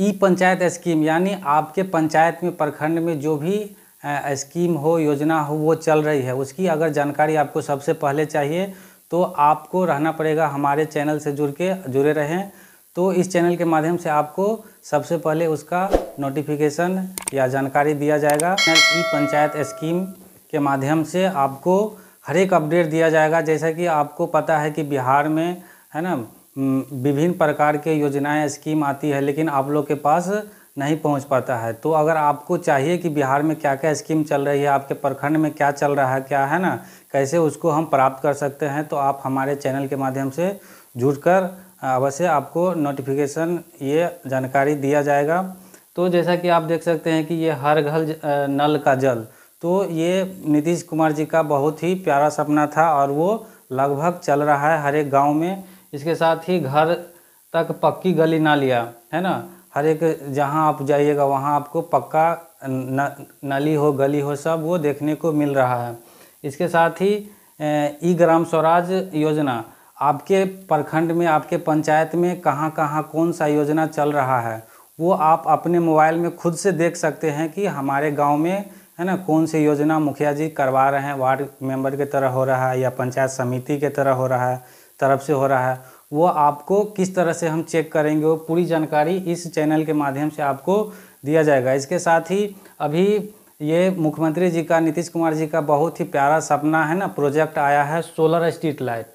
ई panchayat scheme यानी आपके पंचायत में प्रखंड में जो भी स्कीम हो योजना हो वो चल रही है उसकी अगर जानकारी आपको सबसे पहले चाहिए तो आपको रहना पड़ेगा हमारे चैनल से जुड़ के जुड़े रहें तो इस चैनल के माध्यम से आपको सबसे पहले उसका नोटिफिकेशन या जानकारी दिया जाएगा ई पंचायत स्कीम के माध्यम से आपको हर एक अपडेट दिया जाएगा जैसा कि आपको पता है कि बिहार में है ना विभिन्न प्रकार के योजनाएं स्कीम आती है लेकिन आप लोग के पास नहीं पहुंच पाता है तो अगर आपको चाहिए कि बिहार में क्या क्या स्कीम चल रही है आपके प्रखंड में क्या चल रहा है क्या है ना कैसे उसको हम प्राप्त कर सकते हैं तो आप हमारे चैनल के माध्यम से जुड़ कर अवश्य आपको नोटिफिकेशन ये जानकारी दिया जाएगा तो जैसा कि आप देख सकते हैं कि ये हर घर नल का जल तो ये नीतीश कुमार जी का बहुत ही प्यारा सपना था और वो लगभग चल रहा है हर एक गाँव में इसके साथ ही घर तक पक्की गली ना लिया है ना हर एक जहाँ आप जाइएगा वहाँ आपको पक्का न, नली हो गली हो सब वो देखने को मिल रहा है इसके साथ ही ई ग्राम स्वराज योजना आपके प्रखंड में आपके पंचायत में कहाँ कहाँ कौन सा योजना चल रहा है वो आप अपने मोबाइल में खुद से देख सकते हैं कि हमारे गांव में है ना कौन सी योजना मुखिया जी करवा रहे हैं वार्ड मेंबर के तरह हो रहा है या पंचायत समिति के तरह हो रहा है तरफ से हो रहा है वो आपको किस तरह से हम चेक करेंगे वो पूरी जानकारी इस चैनल के माध्यम से आपको दिया जाएगा इसके साथ ही अभी ये मुख्यमंत्री जी का नीतीश कुमार जी का बहुत ही प्यारा सपना है ना प्रोजेक्ट आया है सोलर स्ट्रीट लाइट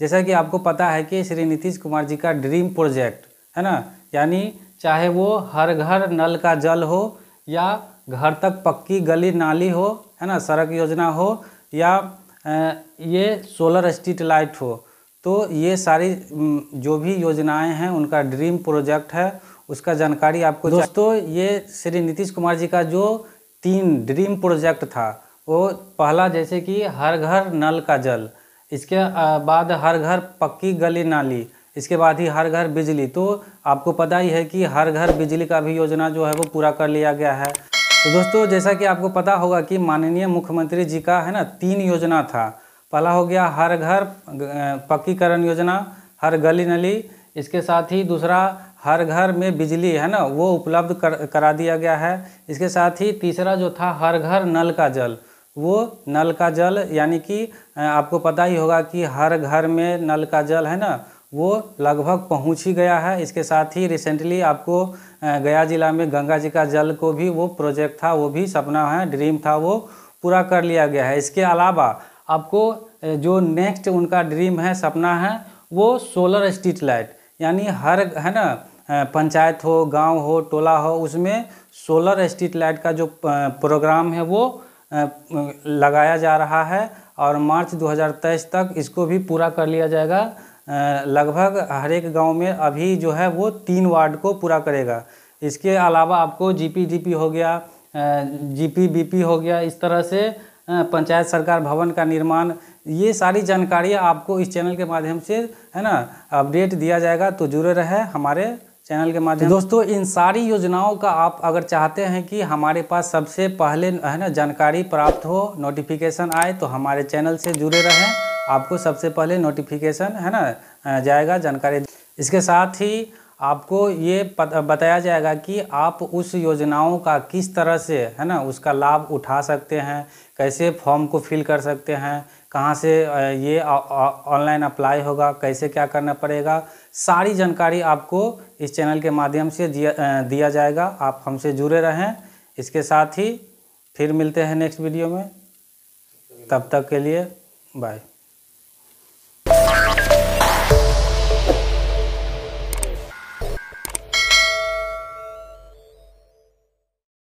जैसा कि आपको पता है कि श्री नीतीश कुमार जी का ड्रीम प्रोजेक्ट है ना यानी चाहे वो हर घर नल का जल हो या घर तक पक्की गली नाली हो है ना सड़क योजना हो या ये सोलर स्ट्रीट लाइट हो तो ये सारी जो भी योजनाएं हैं उनका ड्रीम प्रोजेक्ट है उसका जानकारी आपको दोस्तों तो ये श्री नीतीश कुमार जी का जो तीन ड्रीम प्रोजेक्ट था वो पहला जैसे कि हर घर नल का जल इसके बाद हर घर पक्की गली नाली इसके बाद ही हर घर बिजली तो आपको पता ही है कि हर घर बिजली का भी योजना जो है वो पूरा कर लिया गया है तो दोस्तों जैसा कि आपको पता होगा कि माननीय मुख्यमंत्री जी का है ना तीन योजना था पहला हो गया हर घर पक्कीकरण योजना हर गली नली इसके साथ ही दूसरा हर घर में बिजली है ना वो उपलब्ध कर करा दिया गया है इसके साथ ही तीसरा जो था हर घर नल का जल वो नल का जल यानी कि आपको पता ही होगा कि हर घर में नल का जल है ना वो लगभग पहुंच ही गया है इसके साथ ही रिसेंटली आपको गया ज़िला में गंगा जी का जल को भी वो प्रोजेक्ट था वो भी सपना है ड्रीम था वो पूरा कर लिया गया है इसके अलावा आपको जो नेक्स्ट उनका ड्रीम है सपना है वो सोलर स्ट्रीट लाइट यानी हर है ना पंचायत हो गांव हो टोला हो उसमें सोलर स्ट्रीट लाइट का जो प्रोग्राम है वो लगाया जा रहा है और मार्च 2023 तक इसको भी पूरा कर लिया जाएगा लगभग हर एक गांव में अभी जो है वो तीन वार्ड को पूरा करेगा इसके अलावा आपको जीपी जीपी हो गया जीपी बीपी हो गया इस तरह से पंचायत सरकार भवन का निर्माण ये सारी जानकारी आपको इस चैनल के माध्यम से है ना अपडेट दिया जाएगा तो जुड़े रहे हमारे चैनल के माध्यम तो दोस्तों इन सारी योजनाओं का आप अगर चाहते हैं कि हमारे पास सबसे पहले है ना जानकारी प्राप्त हो नोटिफिकेशन आए तो हमारे चैनल से जुड़े रहें आपको सबसे पहले नोटिफिकेशन है ना जाएगा जानकारी इसके साथ ही आपको ये बताया जाएगा कि आप उस योजनाओं का किस तरह से है ना उसका लाभ उठा सकते हैं कैसे फॉर्म को फिल कर सकते हैं कहाँ से ये ऑनलाइन अप्लाई होगा कैसे क्या करना पड़ेगा सारी जानकारी आपको इस चैनल के माध्यम से दिया जाएगा आप हमसे जुड़े रहें इसके साथ ही फिर मिलते हैं नेक्स्ट वीडियो में तब तक के लिए बाय